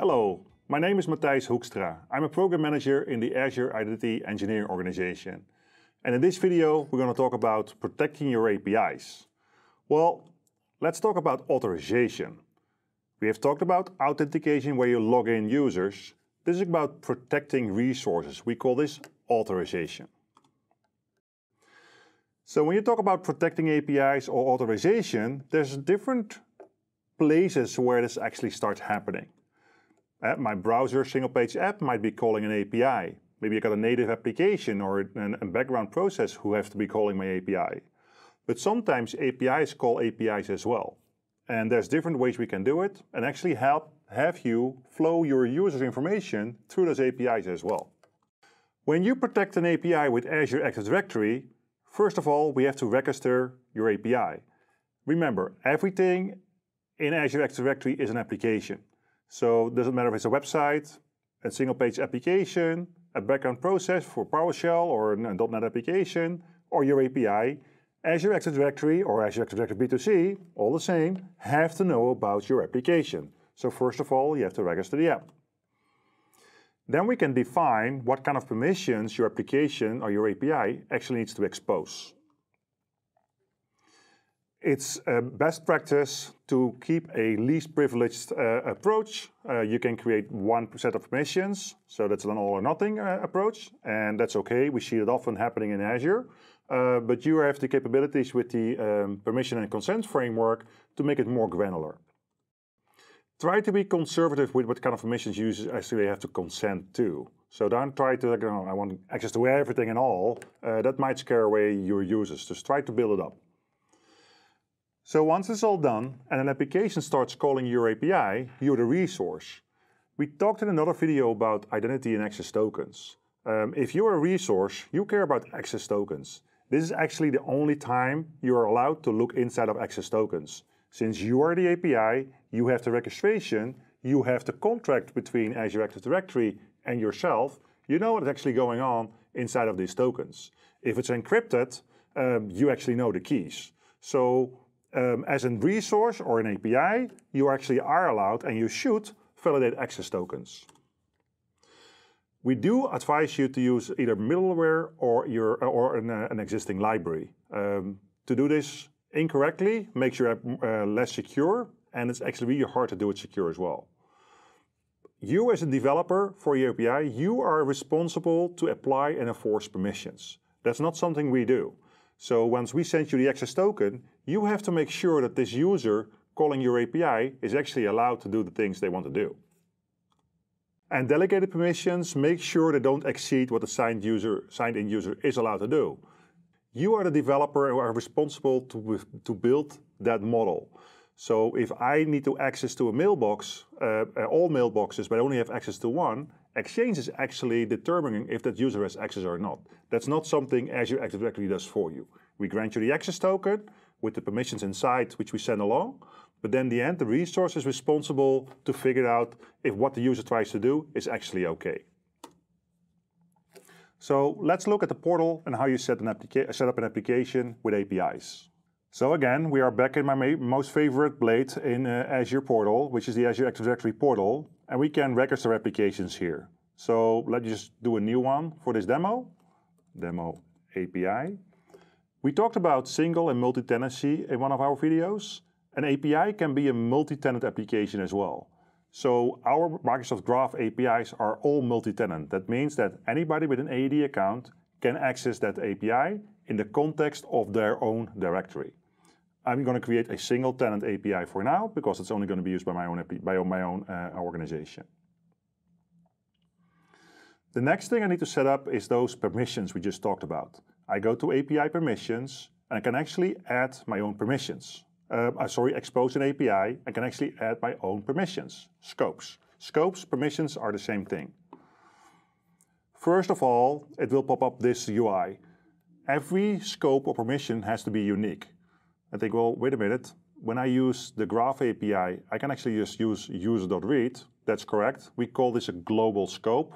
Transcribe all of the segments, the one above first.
Hello, my name is Matthijs Hoekstra. I'm a program manager in the Azure Identity Engineering Organization. And in this video, we're going to talk about protecting your APIs. Well, let's talk about authorization. We have talked about authentication where you log in users. This is about protecting resources. We call this authorization. So when you talk about protecting APIs or authorization, there's different places where this actually starts happening my browser single page app might be calling an API. Maybe I got a native application or an, a background process who has to be calling my API. But sometimes APIs call APIs as well. And there's different ways we can do it and actually help have you flow your users' information through those APIs as well. When you protect an API with Azure Active Directory, first of all, we have to register your API. Remember, everything in Azure Active Directory is an application. So it doesn't matter if it's a website, a single page application, a background process for PowerShell or a .NET application, or your API, Azure Active Directory or Azure Active Directory B2C, all the same, have to know about your application. So first of all, you have to register the app. Then we can define what kind of permissions your application or your API actually needs to expose it's um, best practice to keep a least privileged uh, approach. Uh, you can create one set of permissions, so that's an all or nothing uh, approach, and that's okay. We see it often happening in Azure. Uh, but you have the capabilities with the um, permission and consent framework to make it more granular. Try to be conservative with what kind of permissions users actually have to consent to. So don't try to, like, oh, I want access to everything and all. Uh, that might scare away your users. Just try to build it up. So once it's all done and an application starts calling your API, you're the resource. We talked in another video about identity and access tokens. Um, if you're a resource, you care about access tokens. This is actually the only time you're allowed to look inside of access tokens. Since you are the API, you have the registration, you have the contract between Azure Active Directory and yourself, you know what's actually going on inside of these tokens. If it's encrypted, um, you actually know the keys. So um, as a resource or an API, you actually are allowed and you should validate access tokens. We do advise you to use either middleware or, your, uh, or an, uh, an existing library. Um, to do this incorrectly makes your app uh, less secure, and it's actually really hard to do it secure as well. You as a developer for your API, you are responsible to apply and enforce permissions. That's not something we do. So once we send you the access token, you have to make sure that this user calling your API is actually allowed to do the things they want to do. And delegated permissions make sure they don't exceed what the signed, user, signed in user is allowed to do. You are the developer who are responsible to, to build that model. So if I need to access to a mailbox, uh, uh all mailboxes, but I only have access to one, Exchange is actually determining if that user has access or not. That's not something Azure Active Directory does for you. We grant you the access token with the permissions inside, which we send along. But then in the end, the resource is responsible to figure out if what the user tries to do is actually okay. So let's look at the portal and how you set, set up an application with APIs. So again, we are back in my most favorite blade in uh, Azure Portal, which is the Azure Active Directory portal, and we can register applications here. So let's just do a new one for this demo, demo API. We talked about single and multi-tenancy in one of our videos. An API can be a multi-tenant application as well. So our Microsoft Graph APIs are all multi-tenant. That means that anybody with an AD account can access that API in the context of their own directory. I'm going to create a single tenant API for now because it's only going to be used by my own, by my own uh, organization. The next thing I need to set up is those permissions we just talked about. I go to API permissions and I can actually add my own permissions. Um, uh, sorry, expose an API I can actually add my own permissions, scopes. Scopes, permissions are the same thing. First of all, it will pop up this UI. Every scope or permission has to be unique and they go, wait a minute, when I use the graph API, I can actually just use user.read. That's correct. We call this a global scope.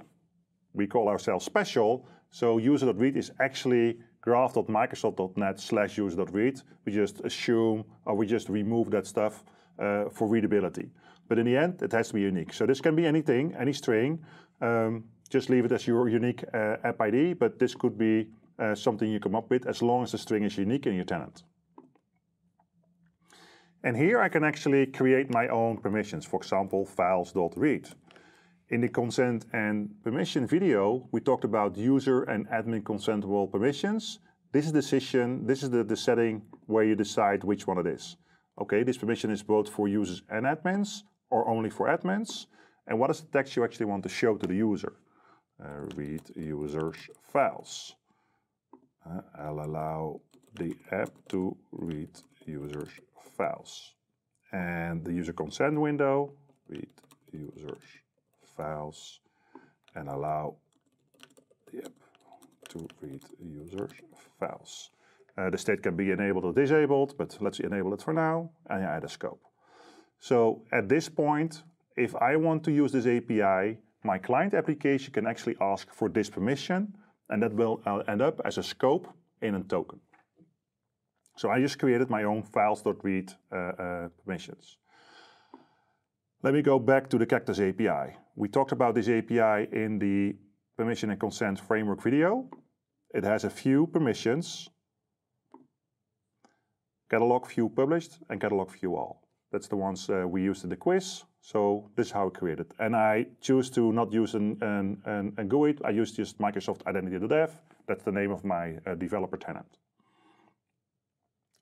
We call ourselves special. So user.read is actually graph.microsoft.net slash user.read. We just assume or we just remove that stuff uh, for readability. But in the end, it has to be unique. So this can be anything, any string. Um, just leave it as your unique uh, app ID, but this could be uh, something you come up with as long as the string is unique in your tenant. And here I can actually create my own permissions, for example, files.read. In the consent and permission video, we talked about user and admin consentable permissions. This is the decision, this is the, the setting where you decide which one it is. Okay, this permission is both for users and admins, or only for admins. And what is the text you actually want to show to the user? Uh, read users files. Uh, I'll allow the app to read users files. And the user consent window, read users files and allow the app to read users files. Uh, the state can be enabled or disabled, but let's enable it for now, and I add a scope. So at this point, if I want to use this API, my client application can actually ask for this permission, and that will uh, end up as a scope in a token. So I just created my own files.read uh, uh, permissions. Let me go back to the Cactus API. We talked about this API in the permission and consent framework video. It has a few permissions, catalog view published and catalog view all. That's the ones uh, we used in the quiz. So this is how I created. And I choose to not use an, an, an, GUID. I use just Microsoft Identity Dev. That's the name of my uh, developer tenant.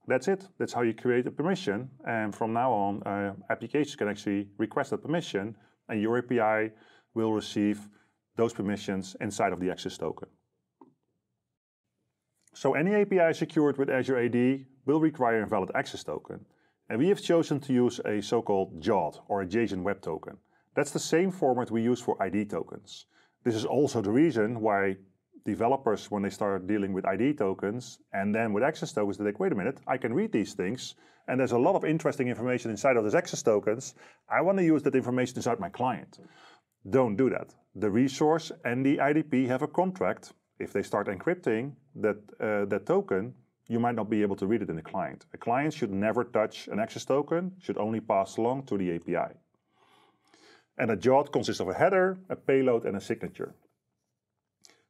That's it. That's how you create a permission. And from now on, uh, applications can actually request a permission, and your API will receive those permissions inside of the access token. So any API secured with Azure AD will require a valid access token. And we have chosen to use a so-called JOT or a JSON Web Token. That's the same format we use for ID tokens. This is also the reason why developers, when they start dealing with ID tokens and then with access tokens, they're like, wait a minute, I can read these things, and there's a lot of interesting information inside of those access tokens. I want to use that information inside my client. Don't do that. The resource and the IDP have a contract. If they start encrypting that, uh, that token, you might not be able to read it in the client. A client should never touch an access token, should only pass along to the API. And a JOT consists of a header, a payload, and a signature.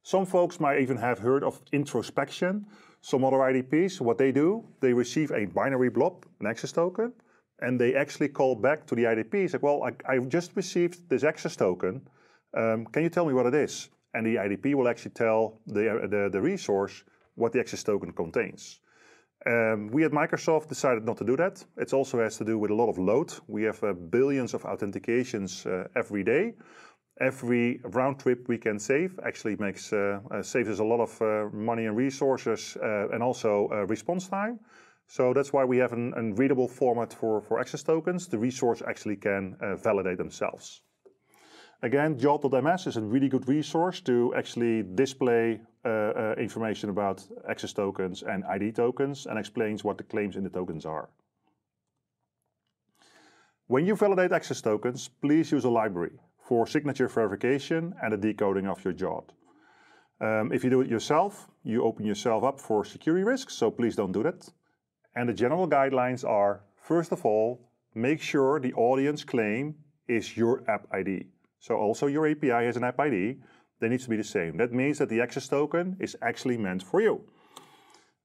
Some folks might even have heard of introspection. Some other IDPs, what they do, they receive a binary blob, an access token, and they actually call back to the IDP. It's like, well, I, I just received this access token. Um, can you tell me what it is? And the IDP will actually tell the, the, the resource what the access token contains. Um, we at Microsoft decided not to do that. It also has to do with a lot of load. We have uh, billions of authentications uh, every day every round trip we can save actually makes uh, uh, saves us a lot of uh, money and resources uh, and also uh, response time. So that's why we have an, an, readable format for, for access tokens. The resource actually can uh, validate themselves. Again, jolt.ms is a really good resource to actually display information about access tokens and ID tokens and explains what the claims in the tokens are. When you validate access tokens, please use a library for signature verification and the decoding of your JOT. Um, if you do it yourself, you open yourself up for security risks, so please don't do that. And the general guidelines are, first of all, make sure the audience claim is your app ID. So also your API has an app ID. They need to be the same. That means that the access token is actually meant for you.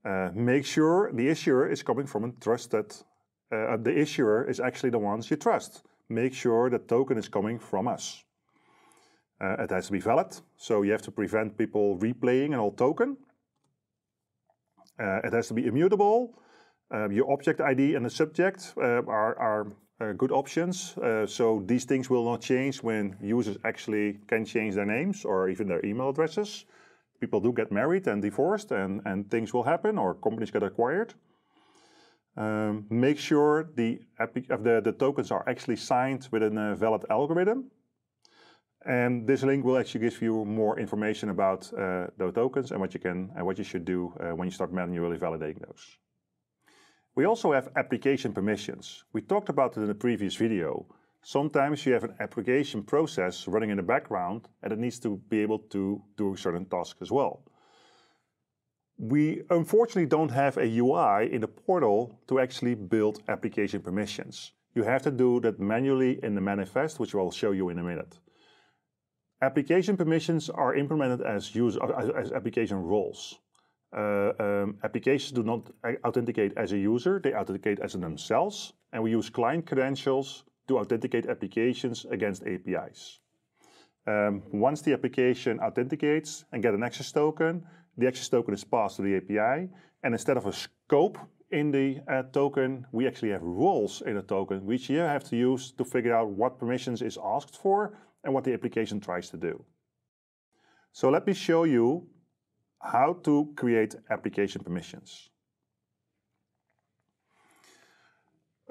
Uh, make sure the issuer is coming from a trusted, uh, the issuer is actually the ones you trust make sure that token is coming from us. Uh, it has to be valid, so you have to prevent people replaying an old token. Uh, it has to be immutable. Um, your object ID and the subject uh, are, are uh, good options, uh, so these things will not change when users actually can change their names or even their email addresses. People do get married and divorced, and, and things will happen, or companies get acquired. Um, make sure the, the, the, tokens are actually signed with a uh, valid algorithm. And this link will actually give you more information about uh, those tokens and what you can and uh, what you should do uh, when you start manually validating those. We also have application permissions. We talked about it in the previous video. Sometimes you have an application process running in the background and it needs to be able to do a certain task as well. We unfortunately don't have a UI in the portal to actually build application permissions. You have to do that manually in the manifest, which I'll show you in a minute. Application permissions are implemented as, user, as application roles. Uh, um, applications do not authenticate as a user, they authenticate as themselves, and we use client credentials to authenticate applications against APIs. Um, once the application authenticates and get an access token, the access token is passed to the API. And instead of a scope in the uh, token, we actually have roles in the token, which you have to use to figure out what permissions is asked for and what the application tries to do. So let me show you how to create application permissions.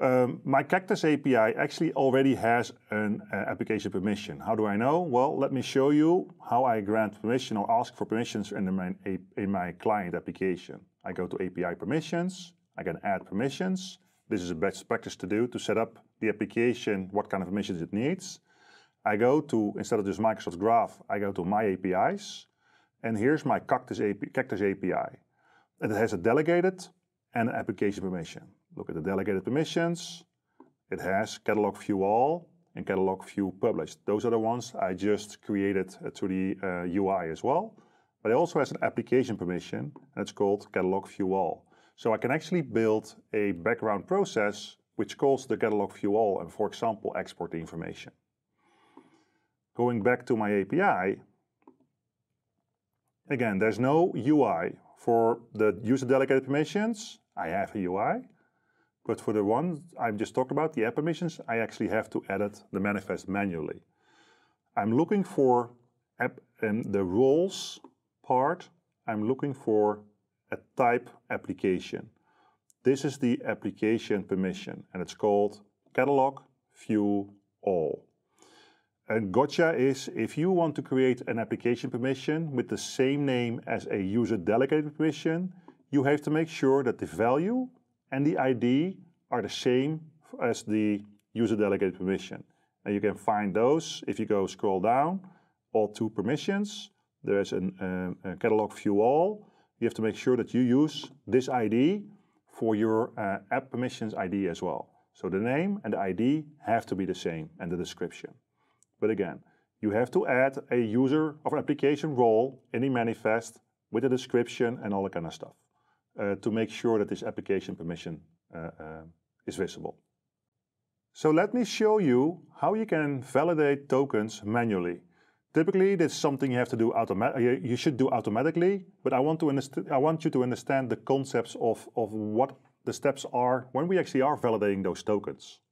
Um, my Cactus API actually already has an uh, application permission. How do I know? Well, let me show you how I grant permission or ask for permissions in my, in my client application. I go to API permissions, I can add permissions. This is a best practice to do to set up the application, what kind of permissions it needs. I go to, instead of just Microsoft Graph, I go to My APIs. And here's my Cactus, AP, Cactus API. And it has a delegated and an application permission. Look at the delegated permissions. It has catalog view all and catalog view published. Those are the ones I just created uh, to the UI uh, as well. But it also has an application permission, and it's called catalog view all. So I can actually build a background process which calls the catalog view all and, for example, export the information. Going back to my API, again, there's no UI for the user delegated permissions. I have a UI. But for the one I've just talked about, the app permissions, I actually have to edit the manifest manually. I'm looking for app um, the roles part, I'm looking for a type application. This is the application permission and it's called catalog view all. And gotcha is if you want to create an application permission with the same name as a user delegated permission, you have to make sure that the value and the ID are the same as the user delegated permission. And you can find those if you go scroll down, all two permissions. There is an, um, a catalog view all. You have to make sure that you use this ID for your uh, app permissions ID as well. So the name and the ID have to be the same and the description. But again, you have to add a user of application role in the manifest with a description and all that kind of stuff. Uh, to make sure that this application permission uh, uh, is visible. So let me show you how you can validate tokens manually. Typically, this is something you have to do automatically. You should do automatically, but I want to understand. I want you to understand the concepts of of what the steps are when we actually are validating those tokens.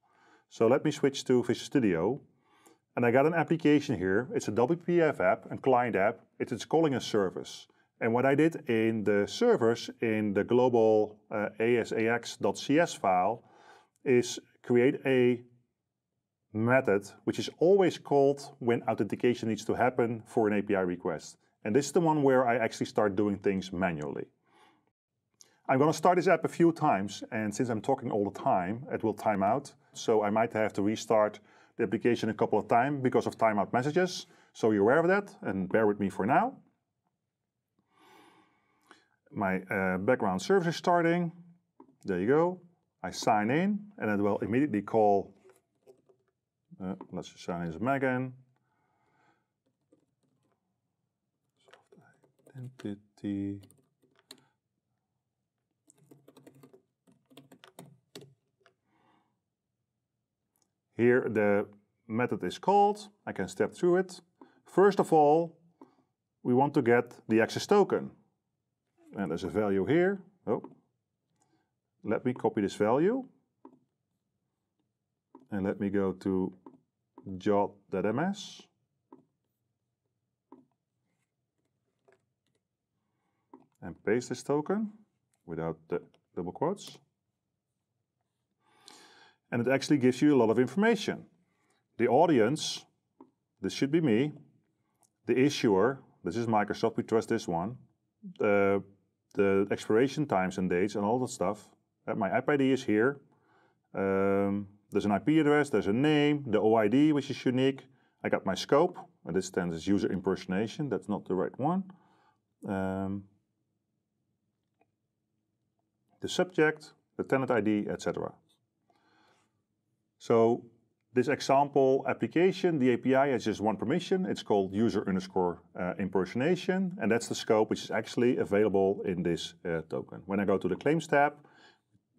So let me switch to Visual Studio, and I got an application here. It's a WPF app, a client app. It is calling a service. And what I did in the servers in the global uh, asax.cs file is create a method which is always called when authentication needs to happen for an API request. And this is the one where I actually start doing things manually. I'm going to start this app a few times, and since I'm talking all the time, it will time out. So I might have to restart the application a couple of times because of timeout messages. So you're aware of that, and bear with me for now my uh, background service is starting. There you go. I sign in and it will immediately call, uh, let's just sign in as Megan. Identity. Here the method is called. I can step through it. First of all, we want to get the access token and there's a value here. Oh, let me copy this value. And let me go to jot.ms. And paste this token without the double quotes. And it actually gives you a lot of information. The audience, this should be me. The issuer, this is Microsoft, we trust this one. Uh, the expiration times and dates and all that stuff. Uh, my app ID is here. Um, there's an IP address, there's a name, the OID, which is unique. I got my scope, and this stands as user impersonation. That's not the right one. Um, the subject, the tenant ID, etc. So this example application, the API has just one permission. It's called user underscore uh, impersonation, and that's the scope which is actually available in this uh, token. When I go to the claims tab,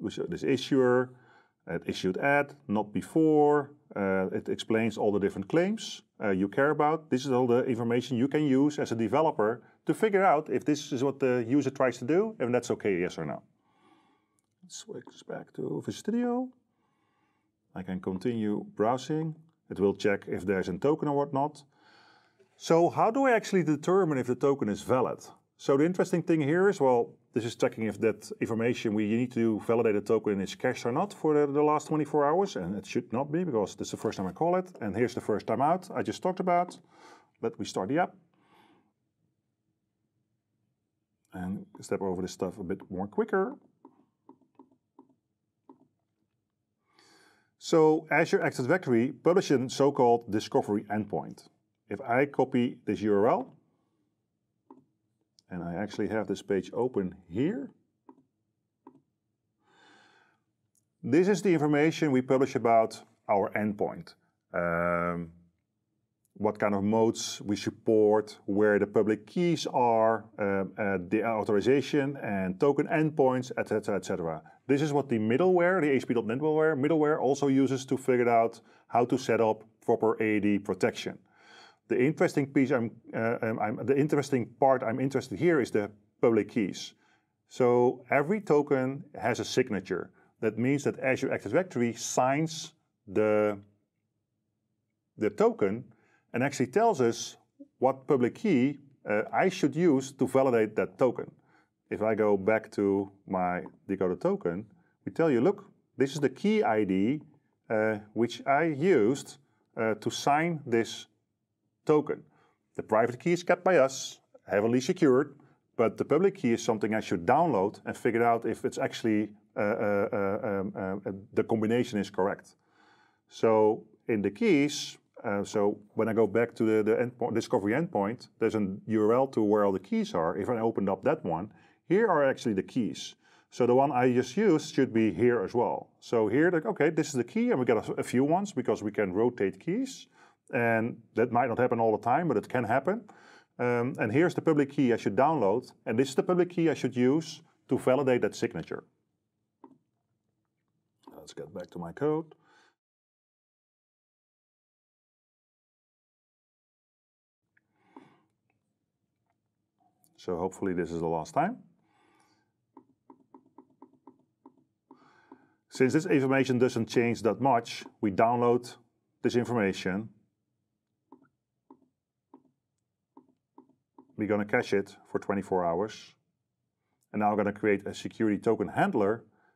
this issuer, it issued at, not before, uh, it explains all the different claims uh, you care about. This is all the information you can use as a developer to figure out if this is what the user tries to do, and that's okay, yes or no. Switch back to Visual Studio. I can continue browsing. It will check if there's a token or whatnot. So how do I actually determine if the token is valid? So the interesting thing here is, well, this is checking if that information we need to validate a token is cached or not for the, the, last 24 hours, and it should not be because this is the first time I call it, and here's the first time out I just talked about. Let me start the app. And step over this stuff a bit more quicker. So Azure Active Directory publishes a so-called discovery endpoint. If I copy this URL, and I actually have this page open here, this is the information we publish about our endpoint. Um, what kind of modes we support, where the public keys are, um, uh, the authorization and token endpoints, etc., etc. This is what the middleware, the ASP.NET middleware, middleware also uses to figure out how to set up proper AD protection. The interesting piece, I'm, uh, um, I'm, the interesting part I'm interested here is the public keys. So every token has a signature. That means that Azure Active Directory signs the the token and actually tells us what public key uh, I should use to validate that token. If I go back to my decoder token, we tell you, look, this is the key ID uh, which I used uh, to sign this token. The private key is kept by us, heavily secured, but the public key is something I should download and figure out if it's actually uh, uh, uh, um, the combination is correct. So in the keys, uh, so when I go back to the, the endpoint, discovery endpoint, there's a URL to where all the keys are. If I opened up that one, here are actually the keys. So the one I just used should be here as well. So here, like, okay, this is the key, and we got a, a few ones because we can rotate keys. And that might not happen all the time, but it can happen. Um, and here's the public key I should download, and this is the public key I should use to validate that signature. Let's get back to my code. So hopefully this is the last time. Since this information doesn't change that much, we download this information. We're going to cache it for 24 hours. And now we're going to create a security token handler.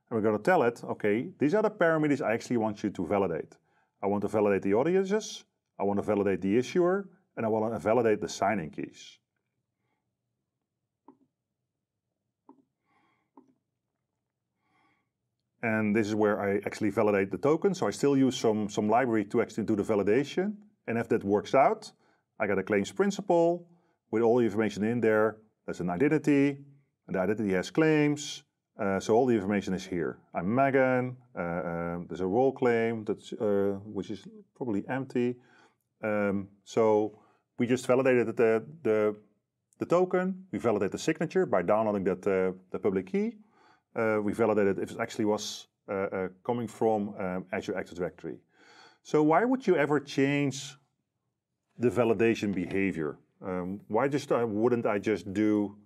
And we're going to tell it, okay, these are the parameters I actually want you to validate. I want to validate the audiences, I want to validate the issuer, and I want to validate the signing keys. And this is where I actually validate the token. So I still use some, some library to actually do the validation. And if that works out, I got a claims principle with all the information in there. There's an identity, and the identity has claims. Uh, so all the information is here. I'm Megan, uh, um, there's a role claim, that's, uh, which is probably empty. Um, so we just validated the, the, the, token, we validate the signature by downloading that, uh, the public key. Uh, we validated if it actually was uh, uh, coming from um, Azure Active Directory. So why would you ever change the validation behavior? Um, why just uh, wouldn't I just do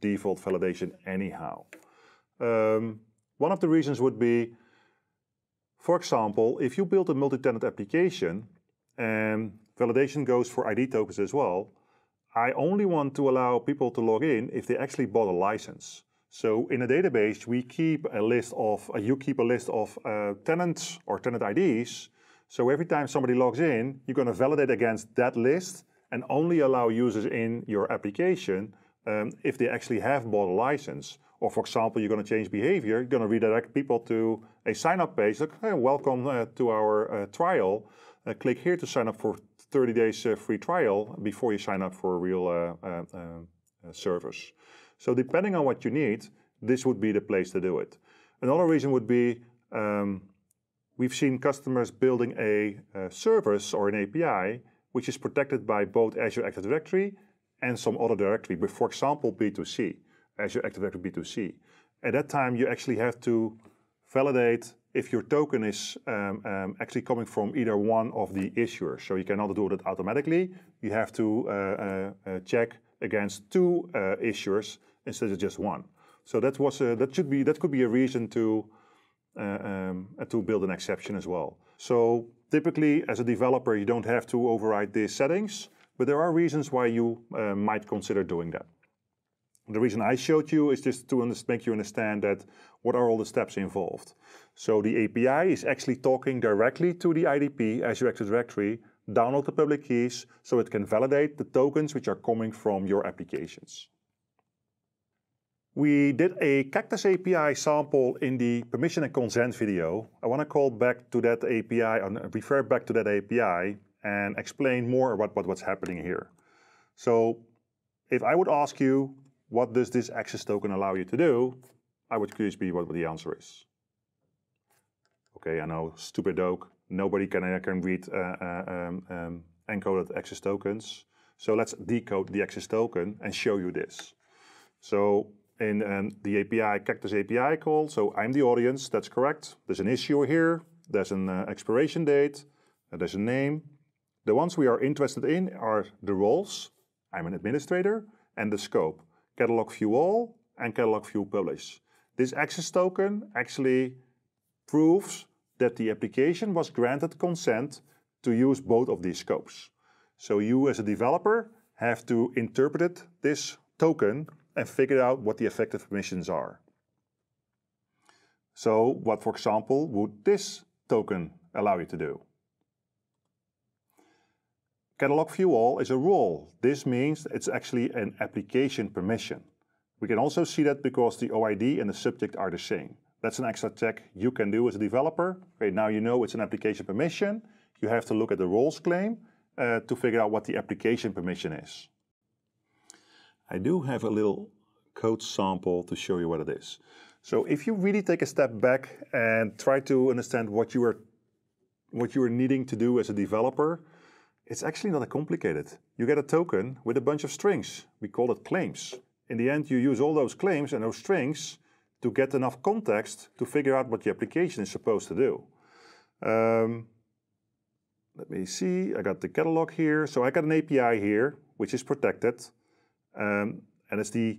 default validation anyhow? Um, one of the reasons would be, for example, if you build a multi-tenant application and validation goes for ID tokens as well, I only want to allow people to log in if they actually bought a license. So in a database, we keep a list of, uh, you keep a list of uh, tenants or tenant IDs. So every time somebody logs in, you're going to validate against that list and only allow users in your application um, if they actually have bought a license. Or for example, you're going to change behavior, you're going to redirect people to a sign-up page, like, hey, welcome uh, to our uh, trial. Uh, click here to sign up for 30 days uh, free trial before you sign up for a real service. So depending on what you need, this would be the place to do it. Another reason would be um, we've seen customers building a, a, uh, service or an API which is protected by both Azure Active Directory and some other directory, but for example, B2C, Azure Active Directory B2C. At that time, you actually have to validate if your token is um, um, actually coming from either one of the issuers. So you cannot do that automatically. You have to uh, uh, uh check against two uh, issuers instead of just one. So that was a, that should be that could be a reason to uh, um, uh, to build an exception as well. So typically, as a developer, you don't have to override these settings, but there are reasons why you uh, might consider doing that. The reason I showed you is just to make you understand that what are all the steps involved. So the API is actually talking directly to the IDP Azure Active Directory, download the public keys so it can validate the tokens which are coming from your applications. We did a Cactus API sample in the permission and consent video. I want to call back to that API, and refer back to that API, and explain more about what's happening here. So if I would ask you, what does this access token allow you to do? I would curious be what the answer is. Okay, I know, stupid oak. Nobody can, uh, can read uh, uh, um, um, encoded access tokens. So let's decode the access token and show you this. So in um, the API, Cactus API call. So I'm the audience, that's correct. There's an issue here, there's an uh, expiration date, uh, there's a name. The ones we are interested in are the roles, I'm an administrator, and the scope, catalog view all and catalog view publish. This access token actually proves that the application was granted consent to use both of these scopes. So you as a developer have to interpret this token and figured out what the effective permissions are. So what, for example, would this token allow you to do? Catalog view all is a role. This means it's actually an application permission. We can also see that because the OID and the subject are the same. That's an extra check you can do as a developer. Okay, now you know it's an application permission. You have to look at the roles claim uh, to figure out what the application permission is. I do have a little code sample to show you what it is. So if you really take a step back and try to understand what you are what you are needing to do as a developer, it's actually not that complicated. You get a token with a bunch of strings. We call it claims. In the end, you use all those claims and those strings to get enough context to figure out what the application is supposed to do. Um, let me see, I got the catalog here. So I got an API here, which is protected um, and it's the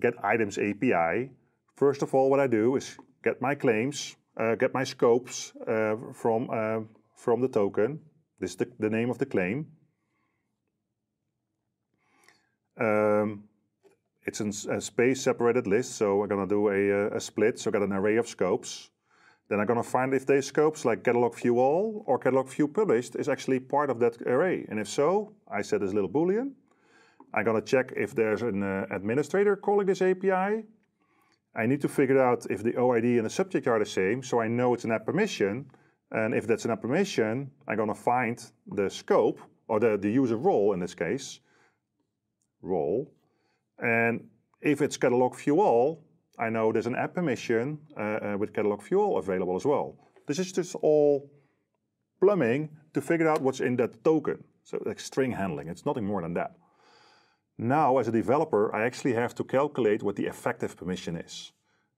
get items API. First of all, what I do is get my claims, uh, get my scopes uh, from, uh, from the token. This is the, the name of the claim. Um, it's in a space separated list, so I'm gonna do a, uh, a split, so I got an array of scopes. Then I'm gonna find if these scopes like catalog view all or catalog view published is actually part of that array. And if so, I set this little boolean I am going to check if there's an uh, administrator calling this API. I need to figure out if the OID and the subject are the same, so I know it's an app permission. And if that's an app permission, I'm gonna find the scope, or the, the user role in this case, role. And if it's catalog fuel, I know there's an app permission uh, uh, with catalog fuel available as well. This is just all plumbing to figure out what's in that token. So like string handling, it's nothing more than that. Now, as a developer, I actually have to calculate what the effective permission is.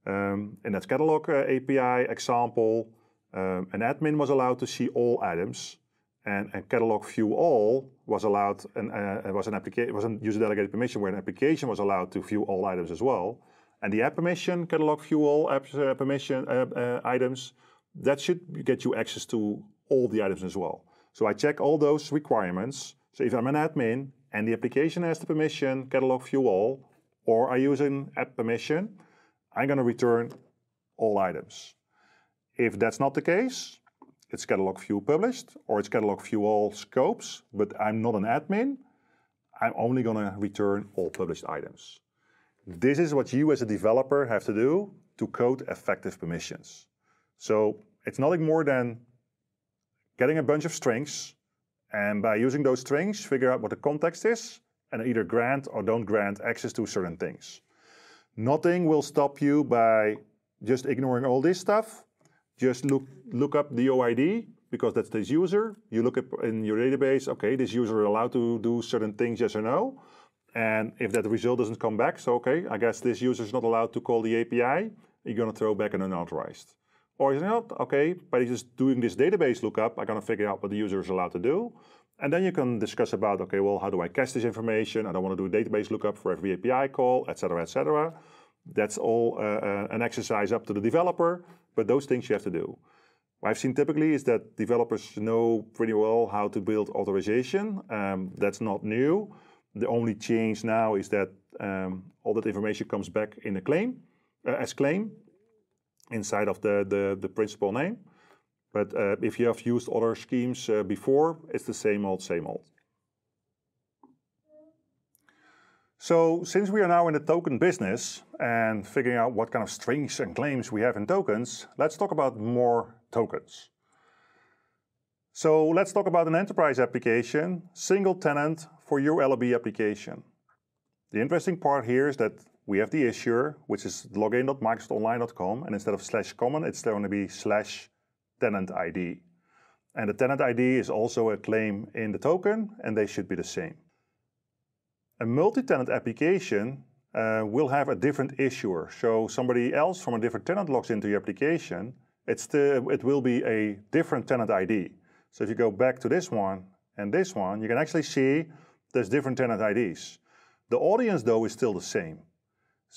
Um, in that catalog uh, API example, um, an admin was allowed to see all items, and a catalog view all was allowed, and uh, was an application was a user delegated permission where an application was allowed to view all items as well. And the app permission, catalog view all app uh, permission uh, uh, items, that should get you access to all the items as well. So I check all those requirements. So if I'm an admin, and the application has the permission catalog view all, or I use an app permission, I'm going to return all items. If that's not the case, it's catalog view published or it's catalog view all scopes, but I'm not an admin. I'm only going to return all published items. This is what you as a developer have to do to code effective permissions. So it's nothing more than getting a bunch of strings, and by using those strings, figure out what the context is and either grant or don't grant access to certain things. Nothing will stop you by just ignoring all this stuff. Just look, look up the OID because that's this user. You look up in your database, okay, this user allowed to do certain things, yes or no. And if that result doesn't come back, so okay, I guess this user is not allowed to call the API, you're gonna throw back an unauthorized. Or is it not? Okay, by just doing this database lookup, I'm going to figure out what the user is allowed to do. And then you can discuss about, okay, well, how do I cache this information? I don't want to do a database lookup for every API call, etc., etc. That's all uh, uh, an exercise up to the developer, but those things you have to do. What I've seen typically is that developers know pretty well how to build authorization. Um, that's not new. The only change now is that um, all that information comes back in a claim, uh, as claim, inside of the, the, the principal name. But uh, if you have used other schemes uh, before, it's the same old, same old. So since we are now in the token business and figuring out what kind of strings and claims we have in tokens, let's talk about more tokens. So let's talk about an enterprise application, single tenant for your LLB application. The interesting part here is that we have the issuer, which is login.microsoftonline.com, and instead of slash common, it's going to be slash tenant ID. And the tenant ID is also a claim in the token, and they should be the same. A multi-tenant application uh, will have a different issuer. So somebody else from a different tenant logs into your application, it's the, it will be a different tenant ID. So if you go back to this one and this one, you can actually see there's different tenant IDs. The audience, though, is still the same.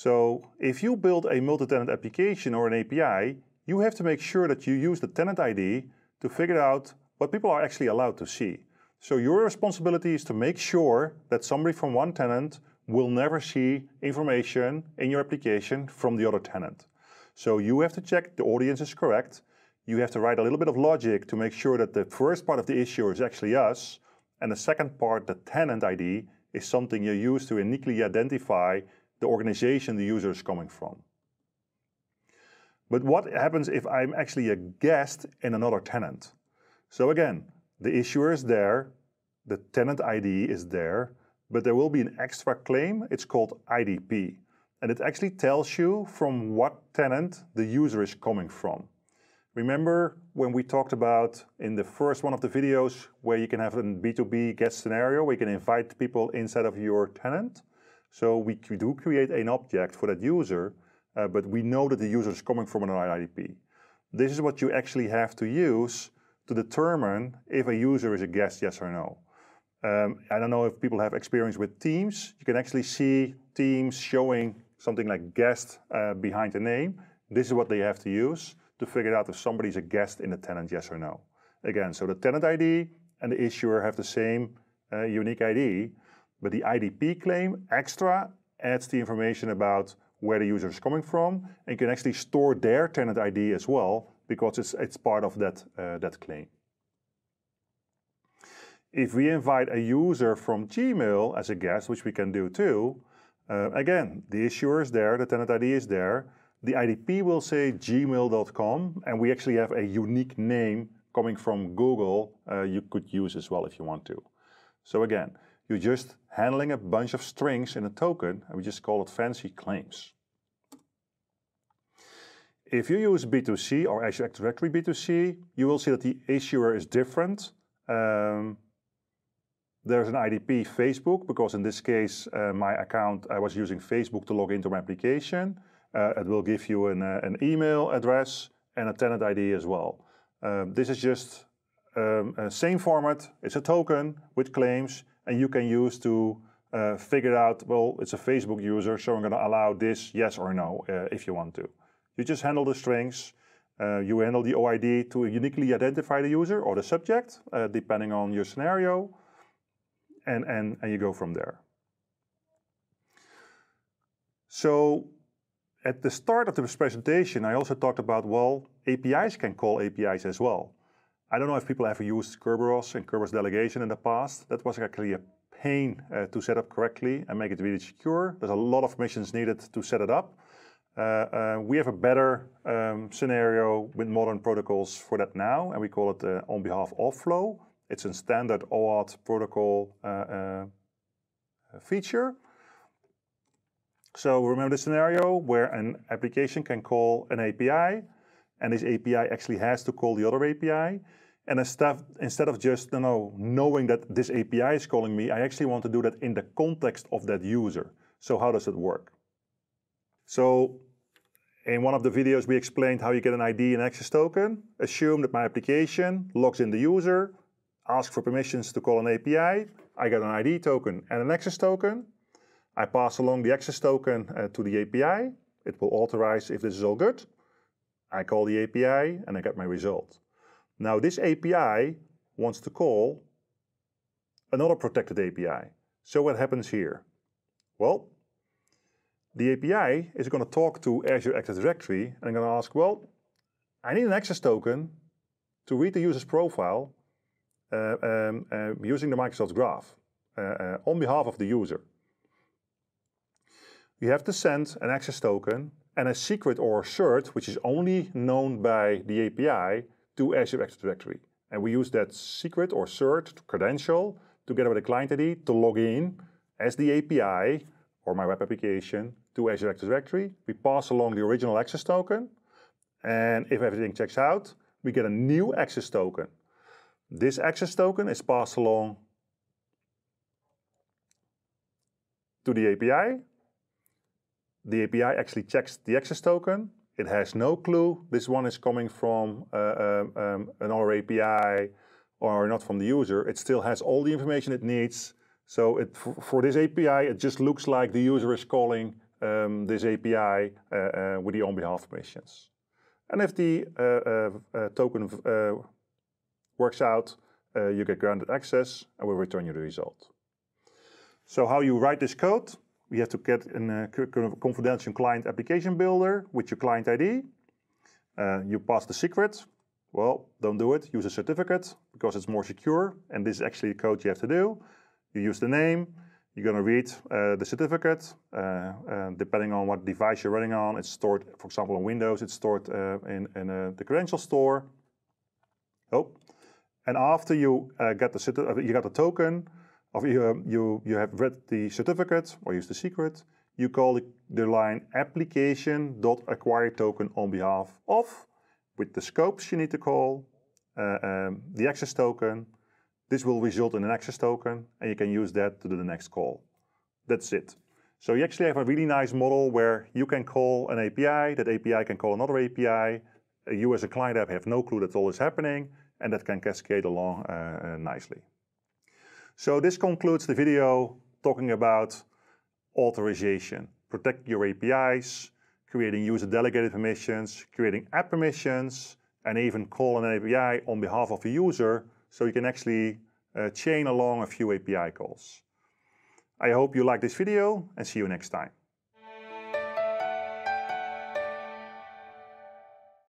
So if you build a multi-tenant application or an API, you have to make sure that you use the tenant ID to figure out what people are actually allowed to see. So your responsibility is to make sure that somebody from one tenant will never see information in your application from the other tenant. So you have to check the audience is correct. You have to write a little bit of logic to make sure that the first part of the issue is actually us, and the second part, the tenant ID, is something you use to uniquely identify the organization the user is coming from. But what happens if I'm actually a guest in another tenant? So again, the issuer is there, the tenant ID is there, but there will be an extra claim. It's called IDP. And it actually tells you from what tenant the user is coming from. Remember when we talked about in the first one of the videos where you can have a B2B guest scenario where you can invite people inside of your tenant? So we do create an object for that user, uh, but we know that the user is coming from an IDP. This is what you actually have to use to determine if a user is a guest, yes or no. Um, I don't know if people have experience with Teams. You can actually see Teams showing something like guest uh, behind the name. This is what they have to use to figure out if somebody's a guest in the tenant, yes or no. Again, so the tenant ID and the issuer have the same uh, unique ID. But the IDP claim extra adds the information about where the user is coming from, and can actually store their tenant ID as well because it's, it's part of that, uh, that claim. If we invite a user from Gmail as a guest, which we can do too, uh, again, the issuer is there, the tenant ID is there, the IDP will say gmail.com, and we actually have a unique name coming from Google uh, you could use as well if you want to. So again, you're just handling a bunch of strings in a token, and we just call it fancy claims. If you use B2C or Azure Active Directory B2C, you will see that the issuer is different. Um, there's an IDP Facebook, because in this case, uh, my account, I was using Facebook to log into my application. Uh, it will give you an, uh, an, email address and a tenant ID as well. Um, this is just um, same format, it's a token with claims and you can use to uh, figure out, well, it's a Facebook user, so I'm going to allow this yes or no uh, if you want to. You just handle the strings. Uh, you handle the OID to uniquely identify the user or the subject, uh, depending on your scenario, and, and, and you go from there. So at the start of this presentation, I also talked about, well, APIs can call APIs as well. I don't know if people have used Kerberos and Kerberos delegation in the past. That was actually a pain uh, to set up correctly and make it really secure. There's a lot of missions needed to set it up. Uh, uh, we have a better um, scenario with modern protocols for that now, and we call it uh, on behalf of flow. It's a standard OAuth protocol uh, uh, feature. So remember the scenario where an application can call an API and this API actually has to call the other API. And instead of just you know, knowing that this API is calling me, I actually want to do that in the context of that user. So how does it work? So in one of the videos, we explained how you get an ID and access token. Assume that my application logs in the user, ask for permissions to call an API. I get an ID token and an access token. I pass along the access token uh, to the API. It will authorize if this is all good. I call the API and I get my result. Now this API wants to call another protected API. So what happens here? Well, the API is going to talk to Azure Active Directory and I'm going to ask, well, I need an access token to read the user's profile uh, um, uh, using the Microsoft Graph uh, uh on behalf of the user. You have to send an access token and a secret or a cert, which is only known by the API, to Azure Active Directory. And we use that secret or cert credential together with a client ID to log in as the API or my web application to Azure Active Directory. We pass along the original access token. And if everything checks out, we get a new access token. This access token is passed along to the API the API actually checks the access token. It has no clue this one is coming from uh, um, um another API or not from the user. It still has all the information it needs. So it, for this API, it just looks like the user is calling um, this API uh, uh, with the on behalf permissions. And if the uh, uh, uh token uh, works out, you get granted access and we return you the result. So how you write this code we have to get a confidential client application builder with your client ID. Uh, you pass the secret. Well, don't do it. Use a certificate because it's more secure. And this is actually the code you have to do. You use the name. You're going to read uh, the certificate. Uh, depending on what device you're running on, it's stored, for example, on Windows, it's stored uh, in, in uh, the credential store. Oh. And after you, uh, get the you got the token, you, um, you, you have read the certificate or used the secret, you call the, the line application.acquire token on behalf of, with the scopes you need to call, uh, um, the access token. This will result in an access token, and you can use that to do the next call. That's it. So you actually have a really nice model where you can call an API, that API can call another API, you as a client app have no clue that all is happening, and that can cascade along uh, uh nicely. So this concludes the video talking about authorization. Protect your APIs, creating user delegated permissions, creating app permissions, and even call an API on behalf of a user so you can actually uh, chain along a few API calls. I hope you like this video and see you next time.